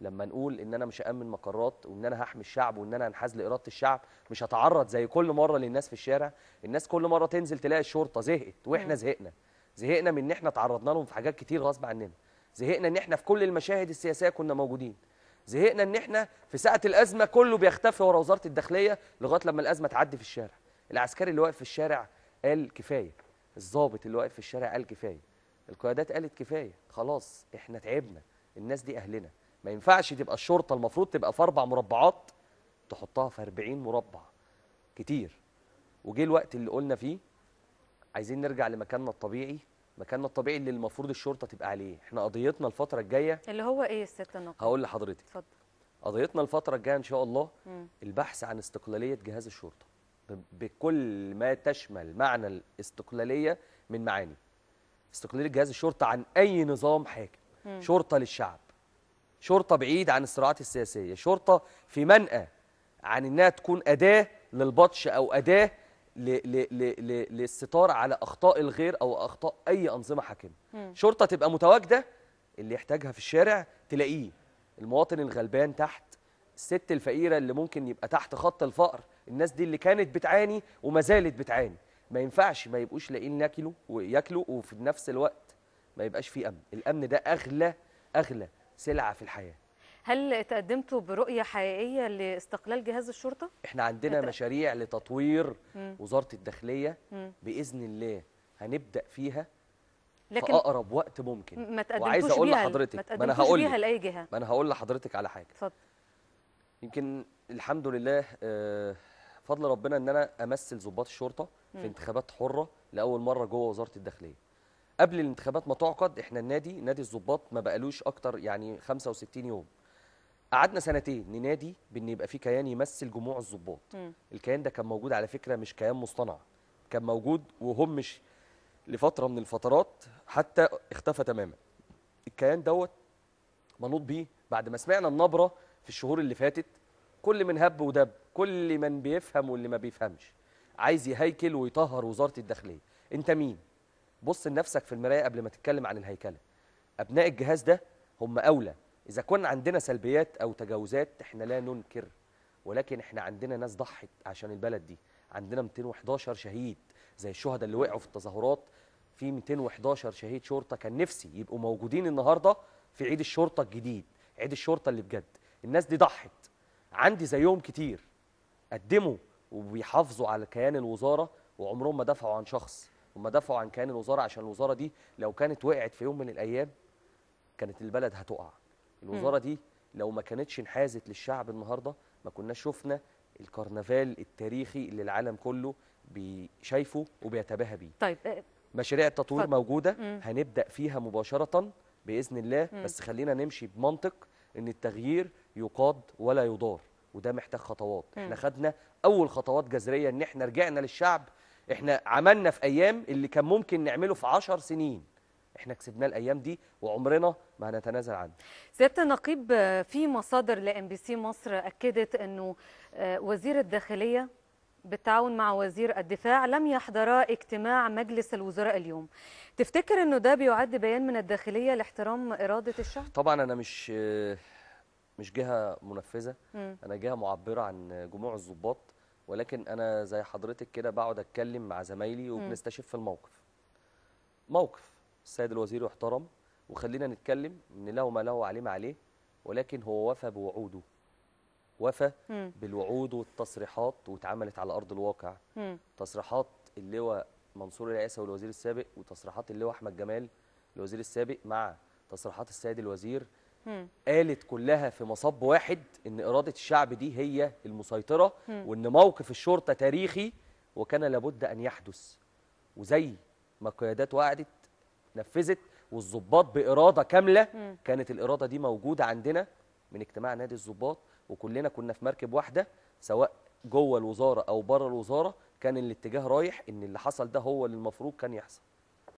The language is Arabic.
لما نقول ان انا مش هامن مقرات وان انا هحمي الشعب وان انا هنحاز لاراده الشعب مش هتعرض زي كل مره للناس في الشارع الناس كل مره تنزل تلاقي الشرطه زهقت واحنا زهقنا زهقنا من ان احنا تعرضنا لهم في حاجات كتير غصب عننا زهقنا ان احنا في كل المشاهد السياسيه كنا موجودين زهقنا ان احنا في ساعه الازمه كله بيختفي ورا وزاره الداخليه لغايه لما الازمه تعدي في الشارع العسكري اللي واقف في الشارع قال كفايه الضابط اللي واقف في الشارع قال كفايه القيادات قالت كفايه خلاص احنا تعبنا الناس دي اهلنا ما ينفعش تبقى الشرطه المفروض تبقى في اربع مربعات تحطها في 40 مربع كتير وجه الوقت اللي قلنا فيه عايزين نرجع لمكاننا الطبيعي مكاننا الطبيعي اللي المفروض الشرطه تبقى عليه احنا قضيتنا الفتره الجايه اللي هو ايه الست نقطه هقول لحضرتك اتفضل قضيتنا الفتره الجايه ان شاء الله م. البحث عن استقلاليه جهاز الشرطه بكل ما تشمل معنى الاستقلاليه من معاني استقلاليه جهاز الشرطه عن اي نظام حاكم شرطه للشعب شرطة بعيد عن الصراعات السياسية شرطة في منأى عن أنها تكون أداة للبطش أو أداة للستار على أخطاء الغير أو أخطاء أي أنظمة حاكمة شرطة تبقى متواجدة اللي يحتاجها في الشارع تلاقيه المواطن الغلبان تحت الست الفقيرة اللي ممكن يبقى تحت خط الفقر الناس دي اللي كانت بتعاني وما زالت بتعاني ما ينفعش ما يبقوش لاقيين ياكلوا وياكلوا وفي نفس الوقت ما يبقاش فيه امن الامن ده اغلى اغلى سلعه في الحياه هل تقدمتوا برؤيه حقيقيه لاستقلال جهاز الشرطه احنا عندنا أت... مشاريع لتطوير مم. وزاره الداخليه مم. باذن الله هنبدا فيها لكن في اقرب وقت ممكن ما وعايز اقول لحضرتك ما, ما انا هقول بيها لاي جهه ما انا هقول لحضرتك على حاجه اتفضل يمكن الحمد لله آه، فضل ربنا ان انا امثل ضباط الشرطه في انتخابات حره لاول مره جوه وزاره الداخليه قبل الانتخابات ما تعقد احنا النادي نادي الظباط ما بقالوش اكتر يعني 65 يوم قعدنا سنتين ننادي بان يبقى في كيان يمثل جموع الظباط الكيان ده كان موجود على فكره مش كيان مصطنع كان موجود وهمش لفتره من الفترات حتى اختفى تماما الكيان دوت منوط بيه بعد ما سمعنا النبره في الشهور اللي فاتت كل من هب ودب كل من بيفهم واللي ما بيفهمش عايز يهيكل ويطهر وزاره الداخليه انت مين بص لنفسك في المرايه قبل ما تتكلم عن الهيكله ابناء الجهاز ده هم اولى اذا كان عندنا سلبيات او تجاوزات احنا لا ننكر ولكن احنا عندنا ناس ضحت عشان البلد دي عندنا 211 شهيد زي الشهداء اللي وقعوا في التظاهرات في 211 شهيد شرطه كان نفسي يبقوا موجودين النهارده في عيد الشرطه الجديد عيد الشرطه اللي بجد الناس دي ضحت عندي زيهم كتير قدموا وبيحافظوا على كيان الوزاره وعمرهم ما دفعوا عن شخص هم دفعوا عن كيان الوزاره عشان الوزاره دي لو كانت وقعت في يوم من الايام كانت البلد هتقع الوزاره دي لو ما كانتش انحازت للشعب النهارده ما كناش شفنا الكرنفال التاريخي اللي العالم كله شايفه وبيتباهى بيه طيب آه، مشاريع التطوير فضل. موجوده مم. هنبدا فيها مباشره باذن الله مم. بس خلينا نمشي بمنطق ان التغيير يقاد ولا يضار وده محتاج خطوات مم. احنا خدنا اول خطوات جذريه ان احنا رجعنا للشعب احنا عملنا في ايام اللي كان ممكن نعمله في 10 سنين احنا كسبنا الايام دي وعمرنا ما هنتنازل عنه سياده النقيب في مصادر لام بي سي مصر اكدت انه آه، وزير الداخليه بالتعاون مع وزير الدفاع لم يحضرا اجتماع مجلس الوزراء اليوم تفتكر انه ده بيعد بيان من الداخليه لاحترام اراده الشعب طبعا انا مش آه، مش جهه منفذه م. انا جهه معبره عن جموع الضباط ولكن انا زي حضرتك كده بقعد اتكلم مع زمايلي وبنستشف الموقف موقف السيد الوزير يحترم وخلينا نتكلم ان له ما له عليه ما عليه ولكن هو وفى بوعوده وفى بالوعود والتصريحات واتعملت على ارض الواقع مم. تصريحات اللواء منصور العيسى والوزير السابق وتصريحات اللواء احمد جمال الوزير السابق مع تصريحات السيد الوزير قالت كلها في مصب واحد ان اراده الشعب دي هي المسيطره وان موقف الشرطه تاريخي وكان لابد ان يحدث وزي ما القيادات وعدت نفذت والظباط باراده كامله كانت الاراده دي موجوده عندنا من اجتماع نادي الظباط وكلنا كنا في مركب واحده سواء جوه الوزاره او بره الوزاره كان الاتجاه رايح ان اللي حصل ده هو اللي المفروض كان يحصل